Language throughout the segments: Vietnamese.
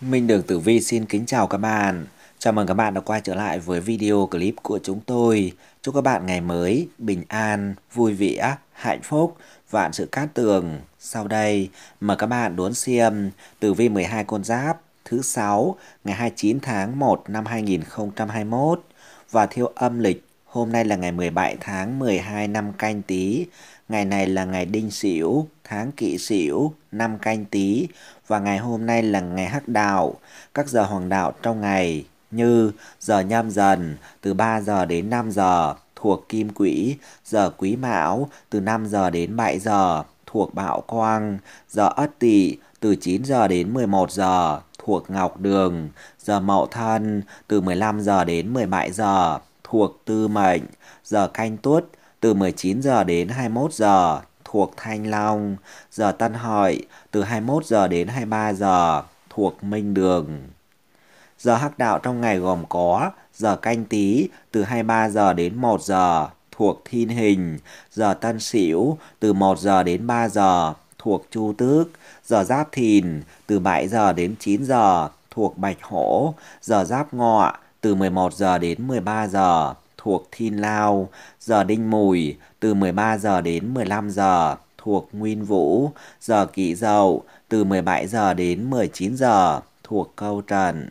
Minh Đường Tử Vi xin kính chào các bạn. Chào mừng các bạn đã quay trở lại với video clip của chúng tôi. Chúc các bạn ngày mới bình an, vui vẻ, hạnh phúc, vạn sự cát tường. Sau đây, mời các bạn đón xem Tử Vi 12 con giáp thứ 6 ngày 29 tháng 1 năm 2021 và theo âm lịch hôm nay là ngày 17 tháng 12 năm canh tí. Ngày này là ngày đinh sửu tháng kỵ sửu, năm canh tý và ngày hôm nay là ngày hắc đạo, các giờ hoàng đạo trong ngày như giờ nhâm dần từ 3 giờ đến 5 giờ thuộc kim quỹ, giờ quý mão từ 5 giờ đến 7 giờ thuộc bạo quang, giờ ất tỵ từ 9 giờ đến 11 giờ thuộc ngọc đường, giờ mậu thân từ 15 giờ đến 17 giờ thuộc tư mệnh, giờ canh tuất từ 19 giờ đến 21 giờ thuộc Thanh Long, giờ Tân hội từ 21 giờ đến 23 giờ thuộc Minh Đường. Giờ hắc đạo trong ngày gồm có giờ canh tý từ 23 giờ đến 1 giờ thuộc Thiên Hình, giờ Tân Sửu từ 1 giờ đến 3 giờ thuộc Chu Tước, giờ Giáp Thìn từ 7 giờ đến 9 giờ thuộc Bạch Hổ, giờ Giáp Ngọ từ 11 giờ đến 13 giờ thuộc Thin Lao, giờ Đinh Mùi từ 13 giờ đến 15 giờ thuộc Nguyên Vũ, giờ Kỷ Dậu từ 17 giờ đến 19 giờ thuộc Câu Trần.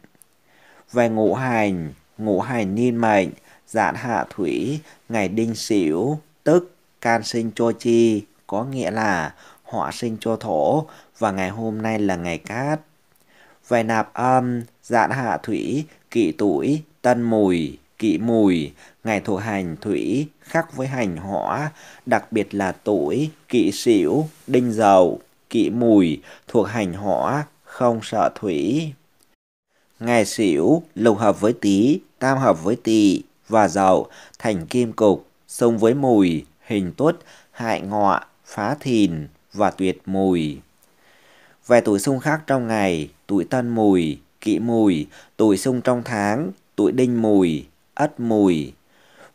Về ngũ hành, ngũ hành niên mệnh, dạn hạ thủy, ngày đinh sửu, tức can sinh cho chi, có nghĩa là họa sinh cho thổ và ngày hôm nay là ngày cát. Về nạp âm, dạn hạ thủy, kỵ tuổi, tân mùi, kỵ mùi, ngày thuộc hành thủy khác với hành hỏa, đặc biệt là tuổi, kỵ xỉu, đinh dầu, kỵ mùi thuộc hành hỏa, không sợ thủy. Ngày xỉu lục hợp với tý tam hợp với tỵ và dậu thành kim cục, xung với mùi, hình tuất, hại ngọ, phá thìn và tuyệt mùi. Về tuổi xung khác trong ngày, tuổi tân mùi, kỵ mùi, tuổi xung trong tháng, tuổi đinh mùi, ất mùi.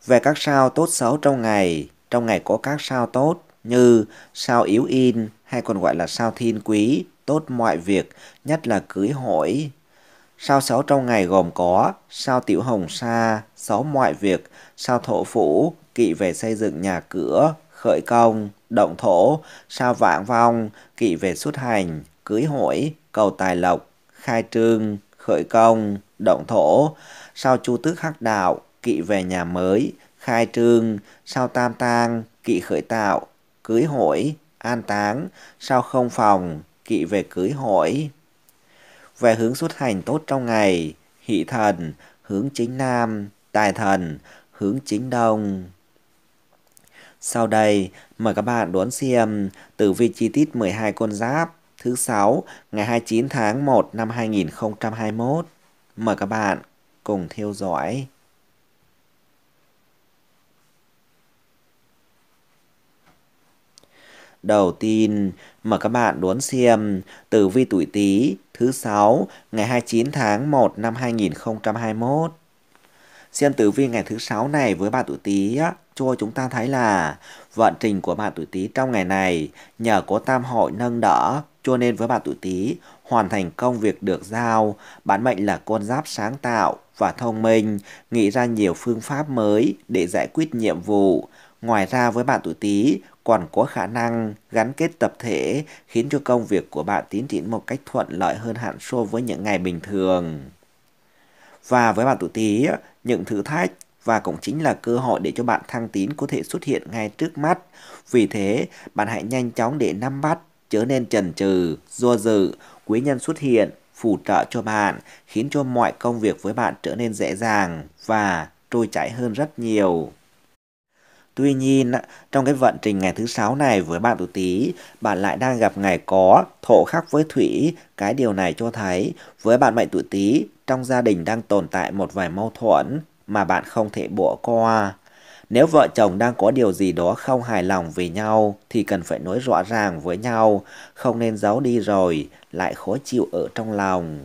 Về các sao tốt xấu trong ngày, trong ngày có các sao tốt như sao yếu in hay còn gọi là sao thiên quý, tốt mọi việc, nhất là cưới hỏi. Sao xấu trong ngày gồm có sao tiểu hồng sa, xấu mọi việc, sao thổ phủ, kỵ về xây dựng nhà cửa, khởi công, động thổ, sao vạn vong, kỵ về xuất hành, cưới hỏi, cầu tài lộc, khai trương, khởi công, động thổ sau chu tước hắc đạo, kỵ về nhà mới, khai trương, sau tam tang, kỵ khởi tạo, cưới hỏi, an táng, sau không phòng, kỵ về cưới hỏi. Về hướng xuất hành tốt trong ngày, hỷ thần, hướng chính nam, tài thần, hướng chính đông. Sau đây, mời các bạn đón xem tử vi chi tiết 12 con giáp thứ sáu ngày 29 tháng 1 năm 2021. Mời các bạn cùng theo dõi. Đầu tiên, mà các bạn đón xem tử vi tuổi Tý thứ 6 ngày 29 tháng 1 năm 2021. Xem tử vi ngày thứ 6 này với bạn tuổi Tý á, cho chúng ta thấy là vận trình của bạn tuổi Tý trong ngày này nhờ có tam hội nâng đỡ cho nên với bạn tuổi Tý hoàn thành công việc được giao. Bản mệnh là con giáp sáng tạo và thông minh, nghĩ ra nhiều phương pháp mới để giải quyết nhiệm vụ. Ngoài ra với bạn tuổi Tý còn có khả năng gắn kết tập thể khiến cho công việc của bạn tiến triển một cách thuận lợi hơn hẳn so với những ngày bình thường. Và với bạn tuổi Tý, những thử thách và cũng chính là cơ hội để cho bạn thăng tín có thể xuất hiện ngay trước mắt. Vì thế, bạn hãy nhanh chóng để nắm bắt, chớ nên chần chừ, do dự quý nhân xuất hiện, phù trợ cho bạn, khiến cho mọi công việc với bạn trở nên dễ dàng và trôi chảy hơn rất nhiều. Tuy nhiên, trong cái vận trình ngày thứ sáu này với bạn tuổi Tý, bạn lại đang gặp ngày có thổ khắc với thủy, cái điều này cho thấy với bạn mệnh tuổi Tý, trong gia đình đang tồn tại một vài mâu thuẫn mà bạn không thể bỏ qua. Nếu vợ chồng đang có điều gì đó không hài lòng về nhau thì cần phải nói rõ ràng với nhau, không nên giấu đi rồi, lại khó chịu ở trong lòng.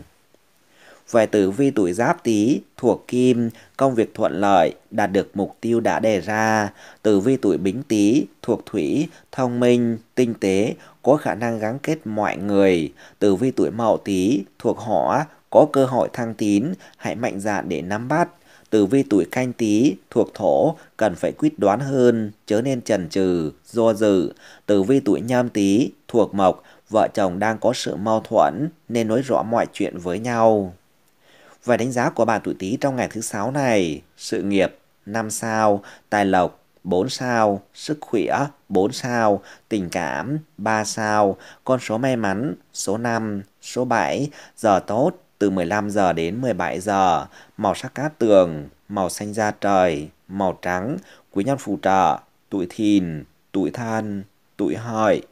Về tử vi tuổi giáp tý thuộc kim, công việc thuận lợi, đạt được mục tiêu đã đề ra. Tử vi tuổi bính tý thuộc thủy, thông minh, tinh tế, có khả năng gắn kết mọi người. Tử vi tuổi mậu tý thuộc hỏa, có cơ hội thăng tín, hãy mạnh dạn để nắm bắt tử vi tuổi canh tí thuộc thổ cần phải quyết đoán hơn, chớ nên chần chừ, do dự. Tử vi tuổi nhâm tí thuộc mộc, vợ chồng đang có sự mâu thuẫn nên nói rõ mọi chuyện với nhau. Và đánh giá của bạn tuổi tí trong ngày thứ sáu này, sự nghiệp 5 sao, tài lộc 4 sao, sức khỏe 4 sao, tình cảm 3 sao, con số may mắn số 5, số 7, giờ tốt từ 15 giờ đến 17 giờ, màu sắc cát tường, màu xanh da trời, màu trắng, quý nhân phù trợ, tuổi thìn, tuổi thân, tuổi hợi.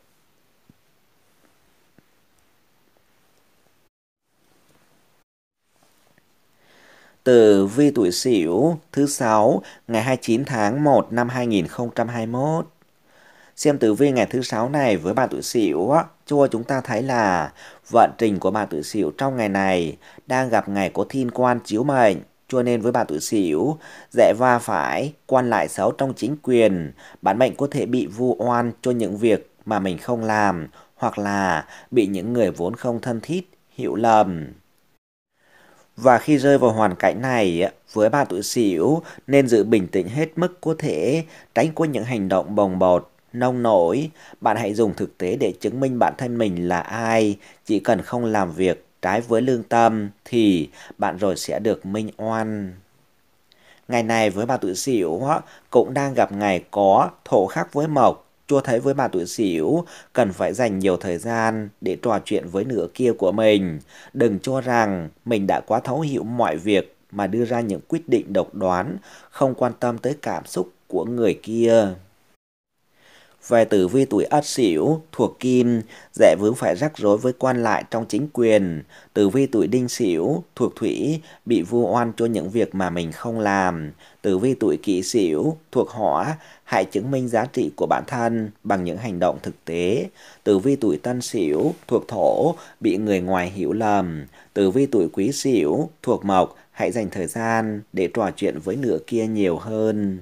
từ vi tuổi Sửu thứ sáu ngày 29 tháng 1 năm 2021. Xem tử vi ngày thứ sáu này với bạn tuổi Sửu, cho chúng ta thấy là Vận trình của bà tự xỉu trong ngày này đang gặp ngày có thiên quan chiếu mệnh, cho nên với bà tự xỉu, dễ va phải quan lại xấu trong chính quyền, bản mệnh có thể bị vu oan cho những việc mà mình không làm hoặc là bị những người vốn không thân thiết hiểu lầm. Và khi rơi vào hoàn cảnh này, với bà tuổi xỉu nên giữ bình tĩnh hết mức có thể, tránh qua những hành động bồng bột nông nổi, bạn hãy dùng thực tế để chứng minh bản thân mình là ai, chỉ cần không làm việc trái với lương tâm thì bạn rồi sẽ được minh oan. Ngày này với bà tuổi xỉu cũng đang gặp ngày có thổ khắc với mộc, Chúa thấy với bà tuổi xỉu cần phải dành nhiều thời gian để trò chuyện với nửa kia của mình. Đừng cho rằng mình đã quá thấu hiểu mọi việc mà đưa ra những quyết định độc đoán, không quan tâm tới cảm xúc của người kia. Về tử vi tuổi Ất Sửu thuộc Kim, dễ vướng phải rắc rối với quan lại trong chính quyền. Tử vi tuổi Đinh Sửu thuộc Thủy bị vu oan cho những việc mà mình không làm. Tử vi tuổi Kỷ Sửu thuộc Hỏa hãy chứng minh giá trị của bản thân bằng những hành động thực tế. Tử vi tuổi Tân Sửu thuộc Thổ bị người ngoài hiểu lầm. Tử vi tuổi Quý Sửu thuộc Mộc hãy dành thời gian để trò chuyện với nửa kia nhiều hơn.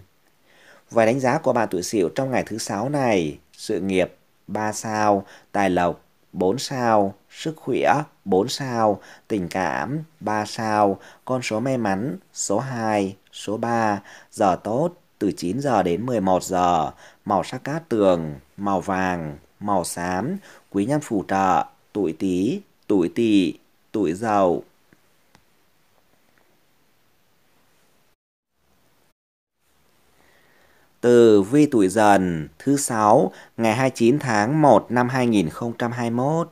Vài đánh giá của bạn tuổi Sửu trong ngày thứ sáu này, sự nghiệp 3 sao, tài lộc 4 sao, sức khỏe 4 sao, tình cảm 3 sao, con số may mắn số 2, số 3, giờ tốt từ 9 giờ đến 11 giờ, màu sắc cát tường, màu vàng, màu xám, quý nhân phù trợ, tuổi Tý, tuổi Tỵ, tuổi Dậu. từ vi tuổi dần thứ 6 ngày 29 tháng 1 năm 2021.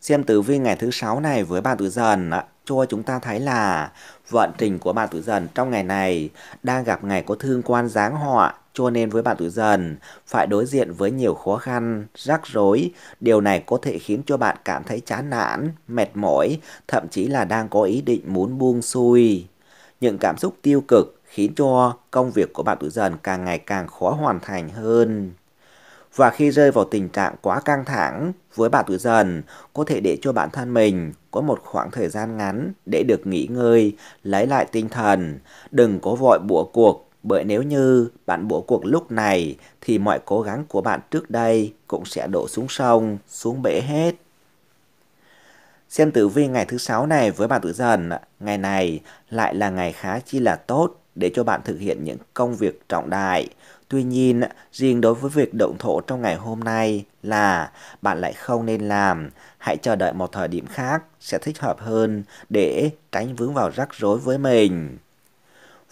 Xem tử vi ngày thứ 6 này với bạn tuổi dần cho chúng ta thấy là vận trình của bạn tuổi dần trong ngày này đang gặp ngày có thương quan giáng họa cho nên với bạn tuổi dần phải đối diện với nhiều khó khăn, rắc rối. Điều này có thể khiến cho bạn cảm thấy chán nản, mệt mỏi, thậm chí là đang có ý định muốn buông xuôi. Những cảm xúc tiêu cực khiến cho công việc của bạn tuổi dần càng ngày càng khó hoàn thành hơn. Và khi rơi vào tình trạng quá căng thẳng với bạn tuổi dần, có thể để cho bản thân mình có một khoảng thời gian ngắn để được nghỉ ngơi, lấy lại tinh thần, đừng có vội bủa cuộc bởi nếu như bạn bủa cuộc lúc này thì mọi cố gắng của bạn trước đây cũng sẽ đổ xuống sông, xuống bể hết. Xem tử vi ngày thứ sáu này với bạn tuổi dần, ngày này lại là ngày khá chi là tốt để cho bạn thực hiện những công việc trọng đại. Tuy nhiên, riêng đối với việc động thổ trong ngày hôm nay là bạn lại không nên làm. Hãy chờ đợi một thời điểm khác sẽ thích hợp hơn để tránh vướng vào rắc rối với mình.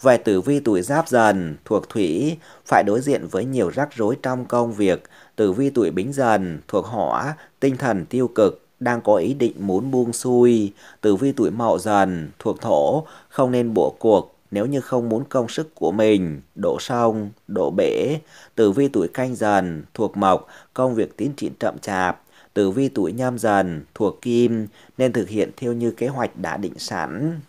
Về tử vi tuổi giáp dần, thuộc thủy, phải đối diện với nhiều rắc rối trong công việc. Tử vi tuổi bính dần, thuộc hỏa, tinh thần tiêu cực, đang có ý định muốn buông xuôi. Tử vi tuổi mậu dần, thuộc thổ, không nên bỏ cuộc, nếu như không muốn công sức của mình, đổ sông, đổ bể, tử vi tuổi canh dần, thuộc mộc, công việc tiến triển chậm chạp, tử vi tuổi nhâm dần, thuộc kim, nên thực hiện theo như kế hoạch đã định sẵn.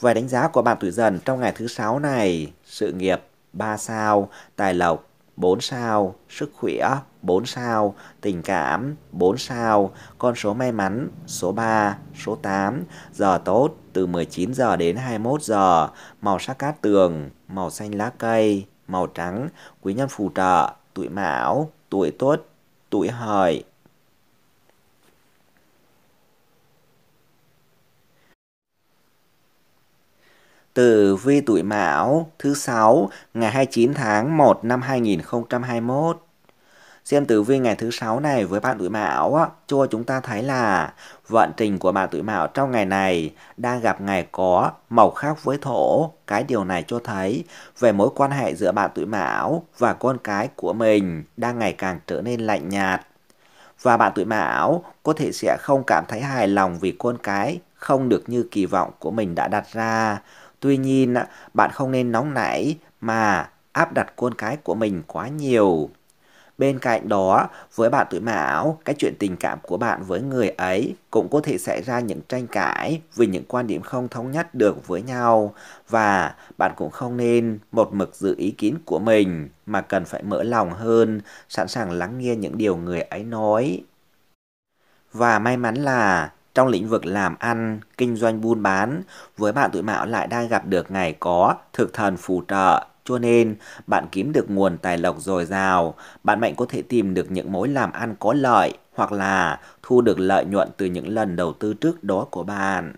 Về đánh giá của bạn tuổi dần trong ngày thứ sáu này, sự nghiệp 3 sao, tài lộc 4 sao, sức khỏe 4 sao, tình cảm 4 sao, con số may mắn số 3, số 8, giờ tốt từ 19 giờ đến 21 giờ, màu sắc cát tường, màu xanh lá cây, màu trắng, quý nhân phù trợ, tuổi mão, tuổi tuất, tuổi hợi, Tử vi tuổi Mão thứ 6 ngày 29 tháng 1 năm 2021. Xem tử vi ngày thứ 6 này với bạn tuổi Mão á, cho chúng ta thấy là vận trình của bạn tuổi Mão trong ngày này đang gặp ngày có màu khác với thổ. Cái điều này cho thấy về mối quan hệ giữa bạn tuổi Mão và con cái của mình đang ngày càng trở nên lạnh nhạt. Và bạn tuổi Mão có thể sẽ không cảm thấy hài lòng vì con cái không được như kỳ vọng của mình đã đặt ra Tuy nhiên, bạn không nên nóng nảy mà áp đặt con cái của mình quá nhiều. Bên cạnh đó, với bạn tuổi mão, cái chuyện tình cảm của bạn với người ấy cũng có thể xảy ra những tranh cãi vì những quan điểm không thống nhất được với nhau và bạn cũng không nên một mực giữ ý kiến của mình mà cần phải mở lòng hơn, sẵn sàng lắng nghe những điều người ấy nói. Và may mắn là trong lĩnh vực làm ăn, kinh doanh buôn bán, với bạn tuổi mão lại đang gặp được ngày có thực thần phù trợ, cho nên bạn kiếm được nguồn tài lộc dồi dào, bạn mạnh có thể tìm được những mối làm ăn có lợi hoặc là thu được lợi nhuận từ những lần đầu tư trước đó của bạn.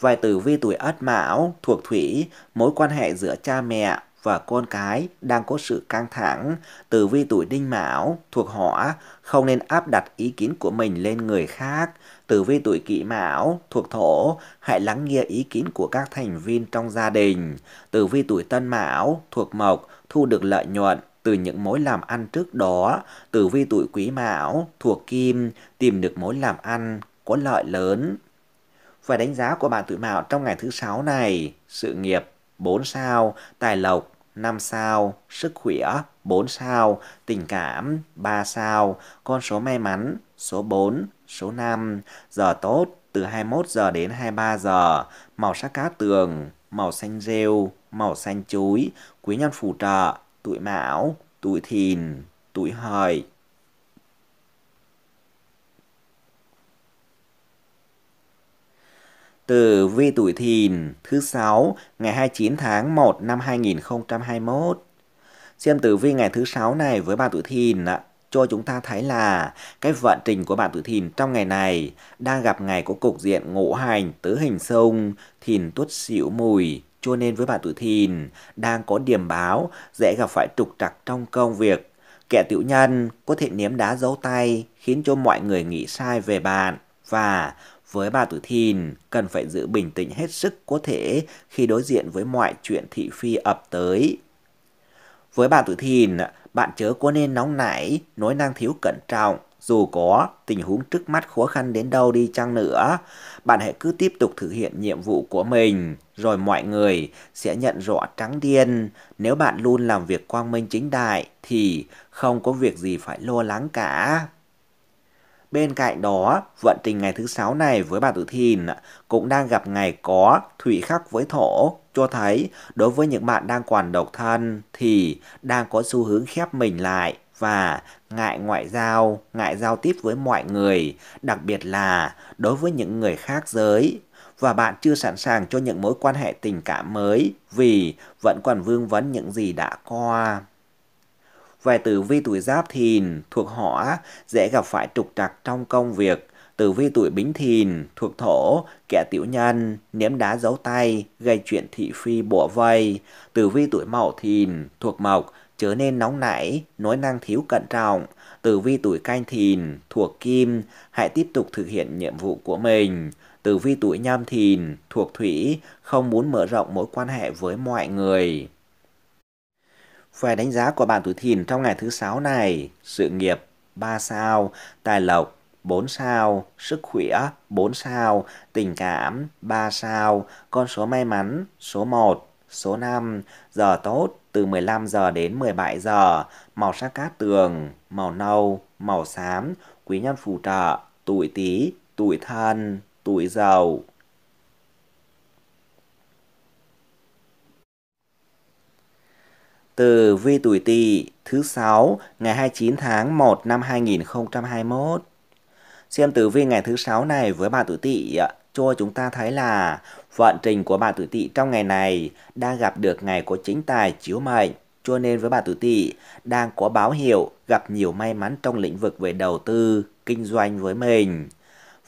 Vài tử vi tuổi Ất Mão thuộc thủy, mối quan hệ giữa cha mẹ, và con cái đang có sự căng thẳng, tử vi tuổi đinh mão thuộc hỏa không nên áp đặt ý kiến của mình lên người khác. Tử vi tuổi kỷ mão thuộc thổ hãy lắng nghe ý kiến của các thành viên trong gia đình. Tử vi tuổi tân mão thuộc mộc thu được lợi nhuận từ những mối làm ăn trước đó. Tử vi tuổi quý mão thuộc kim tìm được mối làm ăn có lợi lớn. Và đánh giá của bạn tuổi mão trong ngày thứ sáu này, sự nghiệp 4 sao, tài lộc 5 sao, sức khỏe 4 sao, tình cảm 3 sao, con số may mắn số 4, số 5, giờ tốt từ 21 giờ đến 23 giờ, màu sắc cá tường, màu xanh rêu, màu xanh chuối, quý nhân phù trợ, tuổi mão, tuổi thìn, tuổi hợi. tử vi tuổi thìn thứ sáu ngày 29 tháng 1 năm 2021. Xem tử vi ngày thứ sáu này với bạn tuổi thìn ạ cho chúng ta thấy là cái vận trình của bạn tuổi thìn trong ngày này đang gặp ngày có cục diện ngũ hành tứ hình xung thìn tuất xỉu mùi cho nên với bạn tuổi thìn đang có điểm báo dễ gặp phải trục trặc trong công việc kẻ tiểu nhân có thể ném đá dấu tay khiến cho mọi người nghĩ sai về bạn và với bà tử thìn, cần phải giữ bình tĩnh hết sức có thể khi đối diện với mọi chuyện thị phi ập tới. Với bà tử thìn, bạn chớ có nên nóng nảy, nói năng thiếu cẩn trọng, dù có tình huống trước mắt khó khăn đến đâu đi chăng nữa, bạn hãy cứ tiếp tục thực hiện nhiệm vụ của mình, rồi mọi người sẽ nhận rõ trắng điên. Nếu bạn luôn làm việc quang minh chính đại thì không có việc gì phải lo lắng cả. Bên cạnh đó, vận trình ngày thứ sáu này với bà Tử Thìn cũng đang gặp ngày có thủy khắc với thổ, cho thấy đối với những bạn đang còn độc thân thì đang có xu hướng khép mình lại và ngại ngoại giao, ngại giao tiếp với mọi người, đặc biệt là đối với những người khác giới và bạn chưa sẵn sàng cho những mối quan hệ tình cảm mới vì vẫn còn vương vấn những gì đã qua. Về tử vi tuổi giáp thìn thuộc hỏa dễ gặp phải trục trặc trong công việc. Tử vi tuổi bính thìn thuộc thổ kẻ tiểu nhân ném đá giấu tay gây chuyện thị phi bộ vây. Tử vi tuổi mậu thìn thuộc mộc trở nên nóng nảy, nói năng thiếu cẩn trọng. Tử vi tuổi canh thìn thuộc kim, hãy tiếp tục thực hiện nhiệm vụ của mình. Tử vi tuổi nhâm thìn thuộc thủy, không muốn mở rộng mối quan hệ với mọi người. Về đánh giá của bạn tuổi thìn trong ngày thứ sáu này, sự nghiệp 3 sao, tài lộc 4 sao, sức khỏe 4 sao, tình cảm 3 sao, con số may mắn số 1, số 5, giờ tốt từ 15 giờ đến 17 giờ, màu sắc cát tường, màu nâu, màu xám, quý nhân phù trợ, tuổi tí, tuổi thân, tuổi giàu. từ vi tuổi tỵ thứ 6 ngày 29 tháng 1 năm 2021. Xem tử vi ngày thứ 6 này với bạn tuổi tỵ cho chúng ta thấy là vận trình của bạn tuổi tỵ trong ngày này đang gặp được ngày có chính tài chiếu mệnh. Cho nên với bạn tuổi tỵ đang có báo hiệu gặp nhiều may mắn trong lĩnh vực về đầu tư, kinh doanh với mình.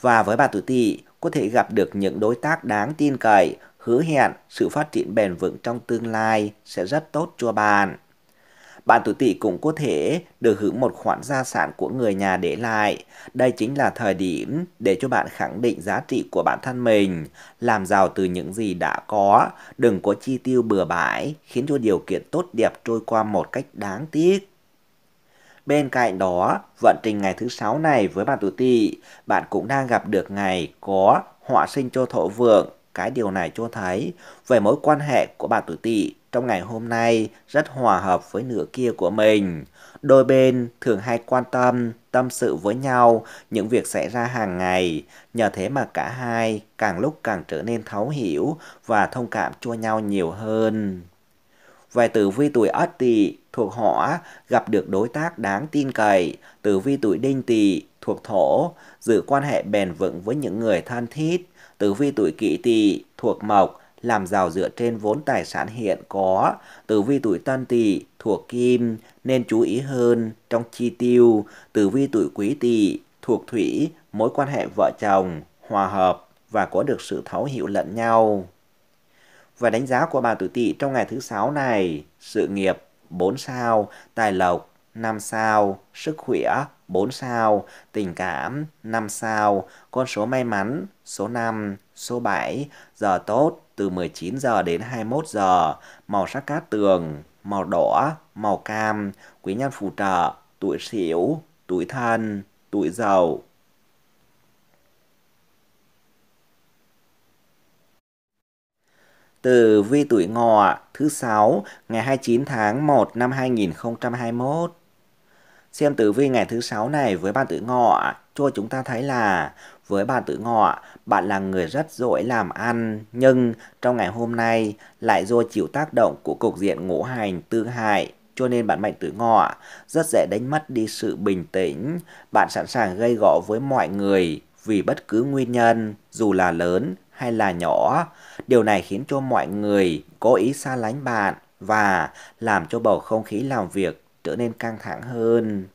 Và với bạn tuổi tỵ có thể gặp được những đối tác đáng tin cậy hứa hẹn sự phát triển bền vững trong tương lai sẽ rất tốt cho bạn. Bạn tuổi tỵ cũng có thể được hưởng một khoản gia sản của người nhà để lại. Đây chính là thời điểm để cho bạn khẳng định giá trị của bản thân mình, làm giàu từ những gì đã có, đừng có chi tiêu bừa bãi, khiến cho điều kiện tốt đẹp trôi qua một cách đáng tiếc. Bên cạnh đó, vận trình ngày thứ sáu này với bạn tuổi tỵ, bạn cũng đang gặp được ngày có họa sinh cho thổ vượng cái điều này cho thấy về mối quan hệ của bà tuổi tỵ trong ngày hôm nay rất hòa hợp với nửa kia của mình. Đôi bên thường hay quan tâm, tâm sự với nhau những việc xảy ra hàng ngày. Nhờ thế mà cả hai càng lúc càng trở nên thấu hiểu và thông cảm cho nhau nhiều hơn. Về tử vi tuổi Ất Tỵ thuộc Hỏa gặp được đối tác đáng tin cậy, tử vi tuổi Đinh Tỵ thuộc Thổ giữ quan hệ bền vững với những người thân thiết Tử vi tuổi kỵ tỵ thuộc mộc, làm giàu dựa trên vốn tài sản hiện có. Tử vi tuổi tân tỵ thuộc kim nên chú ý hơn trong chi tiêu. Tử vi tuổi quý tỵ thuộc thủy, mối quan hệ vợ chồng hòa hợp và có được sự thấu hiểu lẫn nhau. Và đánh giá của bà tuổi tỵ trong ngày thứ sáu này, sự nghiệp 4 sao, tài lộc 5 sao, sức khỏe 4 sao, tình cảm 5 sao, con số may mắn số 5, số 7, giờ tốt từ 19 giờ đến 21 giờ, màu sắc cát tường, màu đỏ, màu cam, quý nhân phù trợ, tuổi xỉu, tuổi thân, tuổi giàu. Từ vi tuổi ngọ thứ 6 ngày 29 tháng 1 năm 2021. Xem tử vi ngày thứ sáu này với bạn tự ngọ, cho chúng ta thấy là với bạn tự ngọ, bạn là người rất dỗi làm ăn, nhưng trong ngày hôm nay lại do chịu tác động của cục diện ngũ hành tương hại cho nên bạn mệnh tử ngọ rất dễ đánh mất đi sự bình tĩnh, bạn sẵn sàng gây gổ với mọi người vì bất cứ nguyên nhân, dù là lớn hay là nhỏ. Điều này khiến cho mọi người cố ý xa lánh bạn và làm cho bầu không khí làm việc trở nên căng thẳng hơn.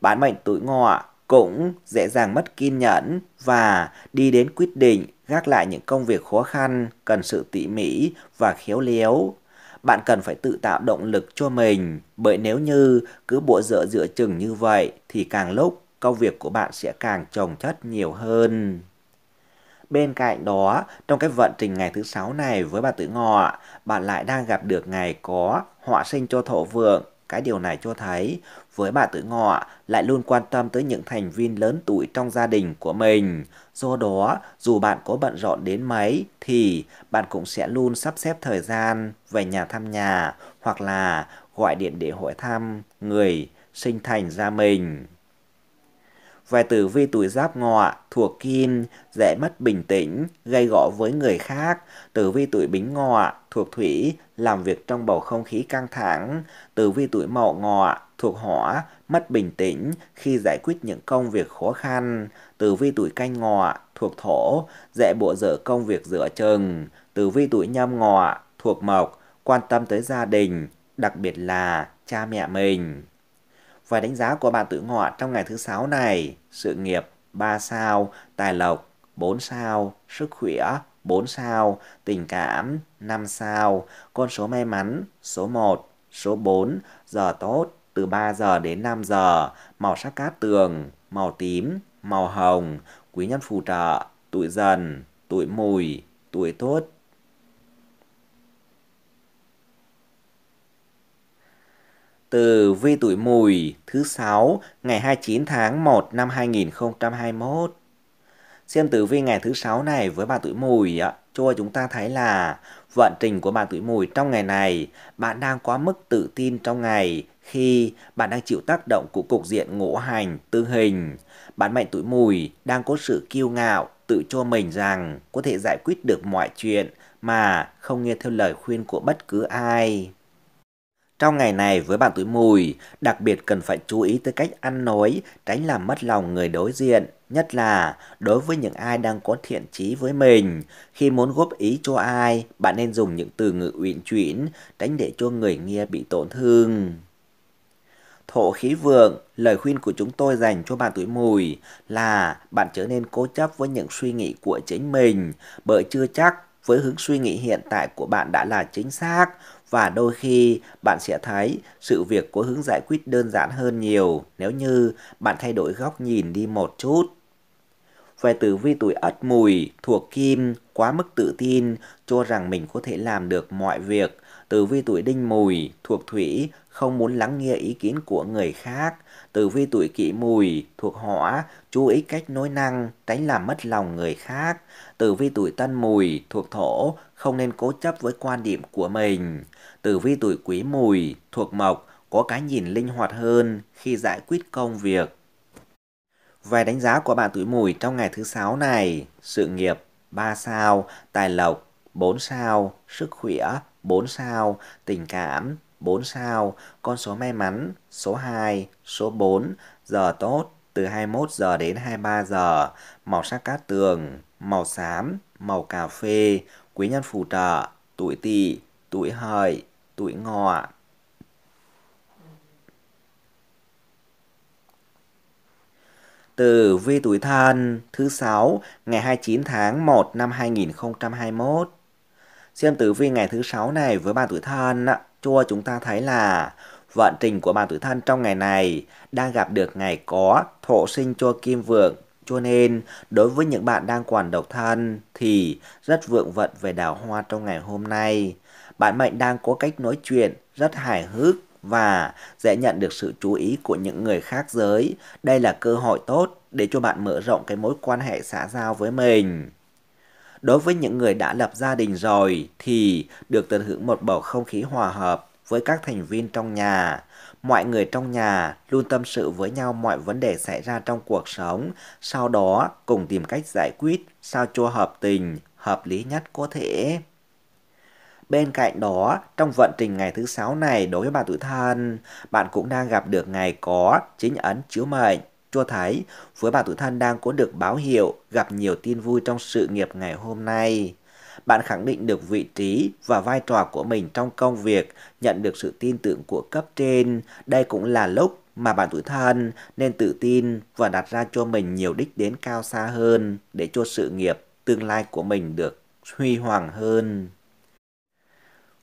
Bán mệnh tuổi ngọ cũng dễ dàng mất kiên nhẫn và đi đến quyết định gác lại những công việc khó khăn cần sự tỉ mỉ và khéo léo. Bạn cần phải tự tạo động lực cho mình, bởi nếu như cứ bộ dở dựa chừng như vậy thì càng lúc công việc của bạn sẽ càng trồng chất nhiều hơn. Bên cạnh đó, trong cái vận trình ngày thứ sáu này với bà tử ngọ, bạn lại đang gặp được ngày có họa sinh cho thổ vượng cái điều này cho thấy, với bà tự ngọ lại luôn quan tâm tới những thành viên lớn tuổi trong gia đình của mình. Do đó, dù bạn có bận rộn đến mấy thì bạn cũng sẽ luôn sắp xếp thời gian về nhà thăm nhà hoặc là gọi điện để hỏi thăm người sinh thành ra mình. Vài tử vi tuổi giáp ngọ, thuộc kim, dễ mất bình tĩnh, gây gỗ với người khác. Tử vi tuổi bính ngọ, thuộc thủy, làm việc trong bầu không khí căng thẳng. Tử vi tuổi mậu ngọ, thuộc hỏa, mất bình tĩnh khi giải quyết những công việc khó khăn. Tử vi tuổi canh ngọ, thuộc thổ, dễ bộ dở công việc giữa chừng. Tử vi tuổi nhâm ngọ, thuộc mộc, quan tâm tới gia đình, đặc biệt là cha mẹ mình và đánh giá của bạn tự ngọ trong ngày thứ sáu này. Sự nghiệp 3 sao, tài lộc 4 sao, sức khỏe 4 sao, tình cảm 5 sao, con số may mắn số 1, số 4, giờ tốt từ 3 giờ đến 5 giờ, màu sắc cát tường, màu tím, màu hồng, quý nhân phù trợ, tuổi dần, tuổi mùi, tuổi tốt, từ Vi Tuổi Mùi thứ sáu ngày 29 tháng 1 năm 2021. Xem tử vi ngày thứ sáu này với bà Tuổi Mùi ạ, cho chúng ta thấy là vận trình của bà Tuổi Mùi trong ngày này, bạn đang quá mức tự tin trong ngày khi bạn đang chịu tác động của cục diện ngũ hành tư hình. Bạn mệnh Tuổi Mùi đang có sự kiêu ngạo, tự cho mình rằng có thể giải quyết được mọi chuyện mà không nghe theo lời khuyên của bất cứ ai. Trong ngày này với bạn tuổi mùi, đặc biệt cần phải chú ý tới cách ăn nói, tránh làm mất lòng người đối diện, nhất là đối với những ai đang có thiện trí với mình. Khi muốn góp ý cho ai, bạn nên dùng những từ ngữ uyển chuyển, tránh để cho người nghe bị tổn thương. Thổ khí vượng, lời khuyên của chúng tôi dành cho bạn tuổi mùi là bạn trở nên cố chấp với những suy nghĩ của chính mình, bởi chưa chắc với hướng suy nghĩ hiện tại của bạn đã là chính xác và đôi khi bạn sẽ thấy sự việc có hướng giải quyết đơn giản hơn nhiều nếu như bạn thay đổi góc nhìn đi một chút. Về tử vi tuổi ất mùi thuộc kim quá mức tự tin cho rằng mình có thể làm được mọi việc tử vi tuổi đinh mùi thuộc thủy không muốn lắng nghe ý kiến của người khác. Tử vi tuổi kỷ mùi thuộc hỏa chú ý cách nói năng tránh làm mất lòng người khác. Tử vi tuổi tân mùi thuộc thổ không nên cố chấp với quan điểm của mình. Tử vi tuổi quý mùi thuộc mộc có cái nhìn linh hoạt hơn khi giải quyết công việc. Về đánh giá của bạn tuổi mùi trong ngày thứ sáu này, sự nghiệp 3 sao, tài lộc 4 sao, sức khỏe 4 sao, tình cảm 4 sao, con số may mắn số 2, số 4, giờ tốt từ 21 giờ đến 23 giờ, màu sắc cát tường, màu xám, màu cà phê, quý nhân phù trợ, tuổi tỵ, tuổi hợi, tuổi ngọ. từ vi tuổi thân thứ 6 ngày 29 tháng 1 năm 2021 Xem tử vi ngày thứ sáu này với bạn tuổi thân, cho chúng ta thấy là vận trình của bạn tuổi thân trong ngày này đang gặp được ngày có thổ sinh cho kim vượng. Cho nên, đối với những bạn đang còn độc thân thì rất vượng vận về đào hoa trong ngày hôm nay. Bạn mệnh đang có cách nói chuyện rất hài hước và dễ nhận được sự chú ý của những người khác giới. Đây là cơ hội tốt để cho bạn mở rộng cái mối quan hệ xã giao với mình. Đối với những người đã lập gia đình rồi thì được tận hưởng một bầu không khí hòa hợp với các thành viên trong nhà. Mọi người trong nhà luôn tâm sự với nhau mọi vấn đề xảy ra trong cuộc sống, sau đó cùng tìm cách giải quyết sao cho hợp tình, hợp lý nhất có thể. Bên cạnh đó, trong vận trình ngày thứ sáu này đối với bạn tuổi thân, bạn cũng đang gặp được ngày có chính ấn chiếu mệnh Chua Thái với bạn tuổi thân đang có được báo hiệu gặp nhiều tin vui trong sự nghiệp ngày hôm nay. Bạn khẳng định được vị trí và vai trò của mình trong công việc, nhận được sự tin tưởng của cấp trên. Đây cũng là lúc mà bạn tuổi thân nên tự tin và đặt ra cho mình nhiều đích đến cao xa hơn để cho sự nghiệp tương lai của mình được huy hoàng hơn.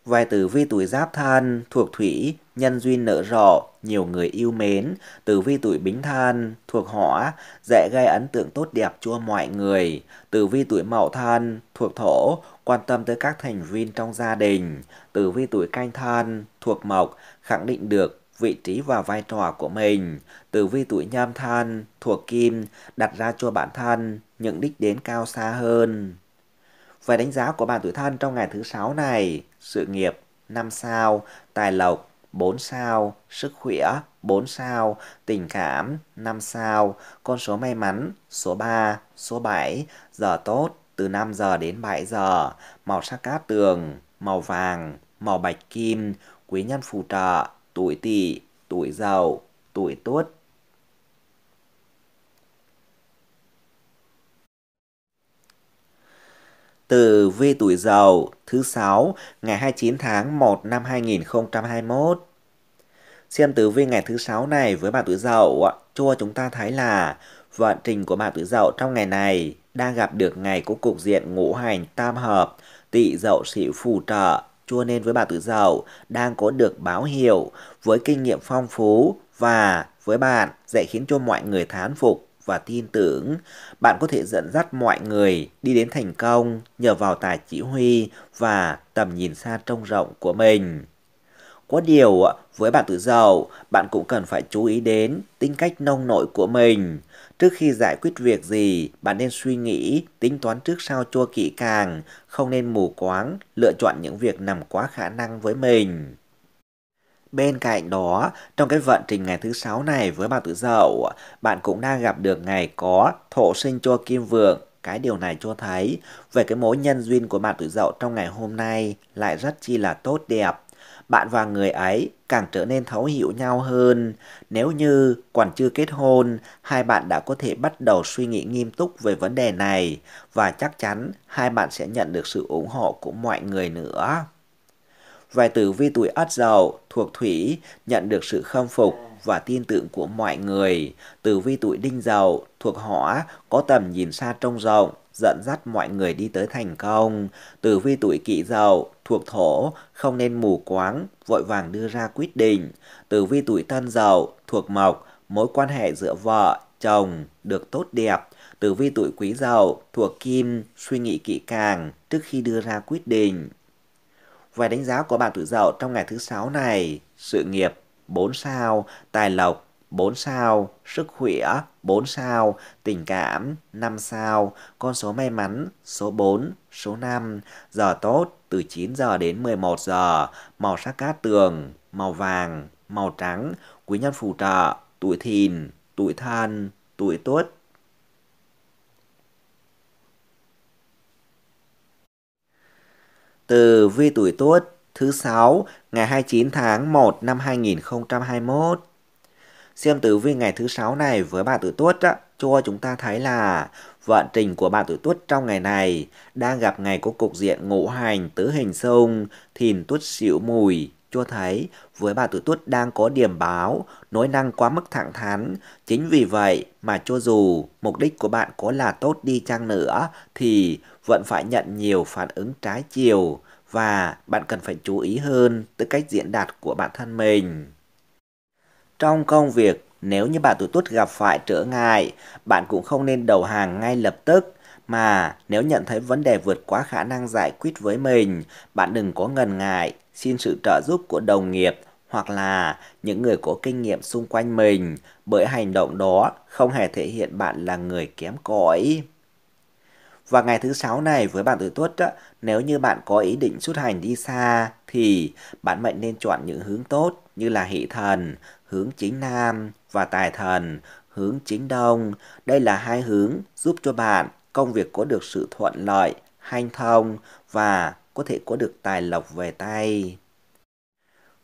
Vài tử vi tuổi giáp thân thuộc thủy nhân duyên nở rộ, nhiều người yêu mến, từ vi tuổi bính thân thuộc hỏa, dễ gây ấn tượng tốt đẹp cho mọi người. từ vi tuổi mậu thân thuộc thổ, quan tâm tới các thành viên trong gia đình. từ vi tuổi canh thân thuộc mộc, khẳng định được vị trí và vai trò của mình. từ vi tuổi nhâm thân thuộc kim, đặt ra cho bản thân những đích đến cao xa hơn. Về đánh giá của bạn tuổi thân trong ngày thứ sáu này, sự nghiệp năm sao, tài lộc 4 sao, sức khỏe 4 sao, tình cảm 5 sao, con số may mắn số 3, số 7, giờ tốt từ 5 giờ đến 7 giờ, màu sắc cát tường, màu vàng, màu bạch kim, quý nhân phù trợ, tuổi tỵ, tuổi giàu, tuổi tuất, tử vi tuổi Dậu thứ sáu ngày 29 tháng 1 năm 2021. Xem tử vi ngày thứ sáu này với bạn tuổi Dậu, cho chúng ta thấy là vận trình của bạn tuổi Dậu trong ngày này đang gặp được ngày có cục diện ngũ hành tam hợp, tỵ Dậu sửu phù trợ, cho nên với bạn tuổi Dậu đang có được báo hiệu với kinh nghiệm phong phú và với bạn sẽ khiến cho mọi người thán phục và tin tưởng, bạn có thể dẫn dắt mọi người đi đến thành công nhờ vào tài chỉ huy và tầm nhìn xa trông rộng của mình. Có điều, với bạn tự giàu, bạn cũng cần phải chú ý đến tính cách nông nội của mình. Trước khi giải quyết việc gì, bạn nên suy nghĩ, tính toán trước sau cho kỹ càng, không nên mù quáng, lựa chọn những việc nằm quá khả năng với mình. Bên cạnh đó, trong cái vận trình ngày thứ sáu này với bạn tuổi dậu, bạn cũng đang gặp được ngày có thổ sinh cho kim vượng. Cái điều này cho thấy về cái mối nhân duyên của bạn tuổi dậu trong ngày hôm nay lại rất chi là tốt đẹp. Bạn và người ấy càng trở nên thấu hiểu nhau hơn. Nếu như còn chưa kết hôn, hai bạn đã có thể bắt đầu suy nghĩ nghiêm túc về vấn đề này và chắc chắn hai bạn sẽ nhận được sự ủng hộ của mọi người nữa. Vài tử vi tuổi Ất Dậu thuộc Thủy nhận được sự khâm phục và tin tưởng của mọi người. Tử vi tuổi Đinh Dậu thuộc Hỏa có tầm nhìn xa trông rộng, dẫn dắt mọi người đi tới thành công. Tử vi tuổi Kỷ Dậu thuộc Thổ không nên mù quáng, vội vàng đưa ra quyết định. Tử vi tuổi Tân Dậu thuộc Mộc mối quan hệ giữa vợ chồng được tốt đẹp tử vi tuổi quý dậu thuộc kim suy nghĩ kỹ càng trước khi đưa ra quyết định về đánh giá của bạn tự dậu trong ngày thứ sáu này, sự nghiệp 4 sao, tài lộc 4 sao, sức khỏe 4 sao, tình cảm 5 sao, con số may mắn số 4, số 5, giờ tốt từ 9 giờ đến 11 giờ, màu sắc cát tường, màu vàng, màu trắng, quý nhân phù trợ, tuổi thìn, tuổi thân, tuổi tuất, từ vi tuổi Tuất thứ 6 ngày 29 tháng 1 năm 2021. Xem tử vi ngày thứ 6 này với bạn tuổi Tuất á, cho chúng ta thấy là vận trình của bạn tuổi Tuất trong ngày này đang gặp ngày có cục diện ngũ hành tứ hình xung, thìn Tuất xỉu mùi, cho thấy với bà tuổi tuất đang có điểm báo nói năng quá mức thẳng thắn chính vì vậy mà cho dù mục đích của bạn có là tốt đi chăng nữa thì vẫn phải nhận nhiều phản ứng trái chiều và bạn cần phải chú ý hơn tới cách diễn đạt của bản thân mình trong công việc nếu như bà tuổi tuất gặp phải trở ngại bạn cũng không nên đầu hàng ngay lập tức mà nếu nhận thấy vấn đề vượt quá khả năng giải quyết với mình, bạn đừng có ngần ngại xin sự trợ giúp của đồng nghiệp hoặc là những người có kinh nghiệm xung quanh mình bởi hành động đó không hề thể hiện bạn là người kém cỏi. Và ngày thứ sáu này với bạn tuổi tuất, nếu như bạn có ý định xuất hành đi xa thì bạn mệnh nên chọn những hướng tốt như là hỷ thần, hướng chính nam và tài thần, hướng chính đông. Đây là hai hướng giúp cho bạn công việc có được sự thuận lợi, hanh thông và có thể có được tài lộc về tay.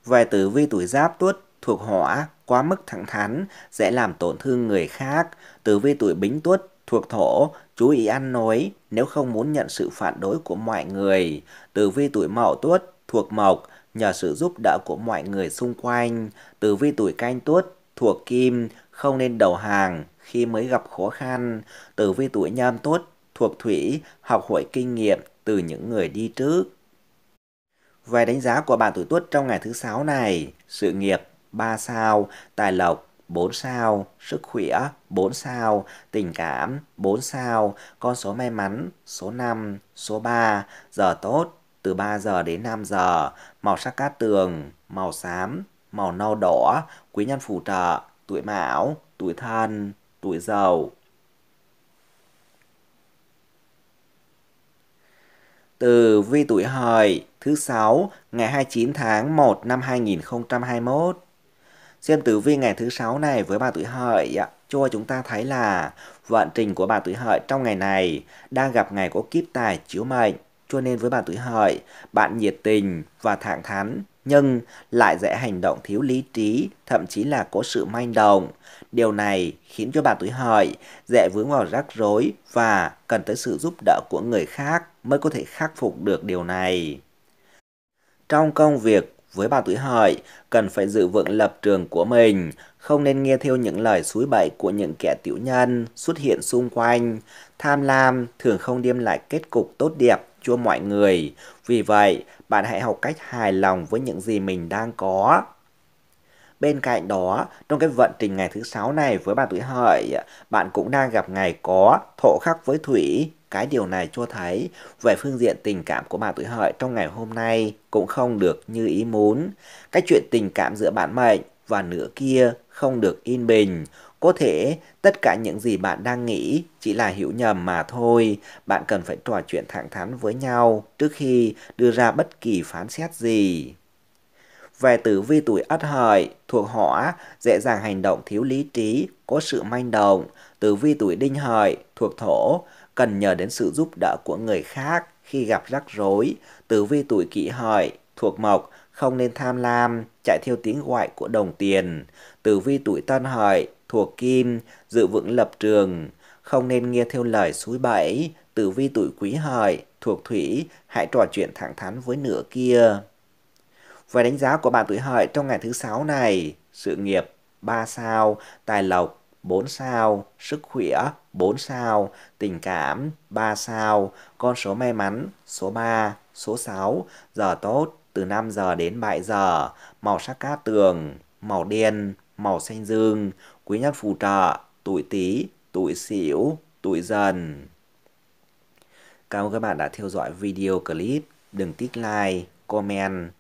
Vài tử vi tuổi giáp tuất thuộc hỏa, quá mức thẳng thắn sẽ làm tổn thương người khác. Tử vi tuổi bính tuất thuộc thổ, chú ý ăn nói nếu không muốn nhận sự phản đối của mọi người. Tử vi tuổi mậu tuất thuộc mộc, nhờ sự giúp đỡ của mọi người xung quanh. Tử vi tuổi canh tuất thuộc kim, không nên đầu hàng khi mới gặp khó khăn. Tử vi tuổi nhâm tuất thuộc thủy, học hỏi kinh nghiệm từ những người đi trước. Về đánh giá của bạn tuổi Tuất trong ngày thứ sáu này, sự nghiệp 3 sao, tài lộc 4 sao, sức khỏe 4 sao, tình cảm 4 sao, con số may mắn số 5, số 3, giờ tốt từ 3 giờ đến 5 giờ, màu sắc cát tường, màu xám, màu nâu đỏ, quý nhân phù trợ, tuổi mão, tuổi thân, tuổi dầu. từ vi tuổi hợi thứ sáu ngày 29 tháng 1 năm 2021. Xem tử vi ngày thứ sáu này với bà tuổi hợi cho chúng ta thấy là vận trình của bà tuổi hợi trong ngày này đang gặp ngày có kiếp tài chiếu mệnh. Cho nên với bà tuổi hợi, bạn nhiệt tình và thẳng thắn nhưng lại dễ hành động thiếu lý trí, thậm chí là có sự manh động. Điều này khiến cho bà tuổi hợi dễ vướng vào rắc rối và cần tới sự giúp đỡ của người khác mới có thể khắc phục được điều này. Trong công việc với bà tuổi hợi, cần phải giữ vững lập trường của mình, không nên nghe theo những lời suối bậy của những kẻ tiểu nhân xuất hiện xung quanh. Tham lam thường không đem lại kết cục tốt đẹp cho mọi người. Vì vậy, bạn hãy học cách hài lòng với những gì mình đang có Bên cạnh đó, trong cái vận trình ngày thứ sáu này với bạn tuổi hợi, bạn cũng đang gặp ngày có thổ khắc với thủy, cái điều này cho thấy về phương diện tình cảm của bạn tuổi hợi trong ngày hôm nay cũng không được như ý muốn. Cái chuyện tình cảm giữa bạn mệnh và nửa kia không được yên bình. Có thể tất cả những gì bạn đang nghĩ chỉ là hiểu nhầm mà thôi. Bạn cần phải trò chuyện thẳng thắn với nhau trước khi đưa ra bất kỳ phán xét gì về tử vi tuổi ất hợi thuộc hỏa dễ dàng hành động thiếu lý trí có sự manh động tử vi tuổi đinh hợi thuộc thổ cần nhờ đến sự giúp đỡ của người khác khi gặp rắc rối tử vi tuổi kỷ hợi thuộc mộc không nên tham lam chạy theo tiếng gọi của đồng tiền tử vi tuổi tân hợi thuộc kim giữ vững lập trường không nên nghe theo lời suối bẫy tử vi tuổi quý hợi thuộc thủy hãy trò chuyện thẳng thắn với nửa kia về đánh giá của bạn tuổi hợi trong ngày thứ sáu này, sự nghiệp 3 sao, tài lộc 4 sao, sức khỏe 4 sao, tình cảm 3 sao, con số may mắn số 3, số 6, giờ tốt từ 5 giờ đến 7 giờ, màu sắc cát tường, màu đen, màu xanh dương, quý nhân phù trợ, tuổi tý, tuổi sửu, tuổi dần. Cảm ơn các bạn đã theo dõi video clip. Đừng tích like, comment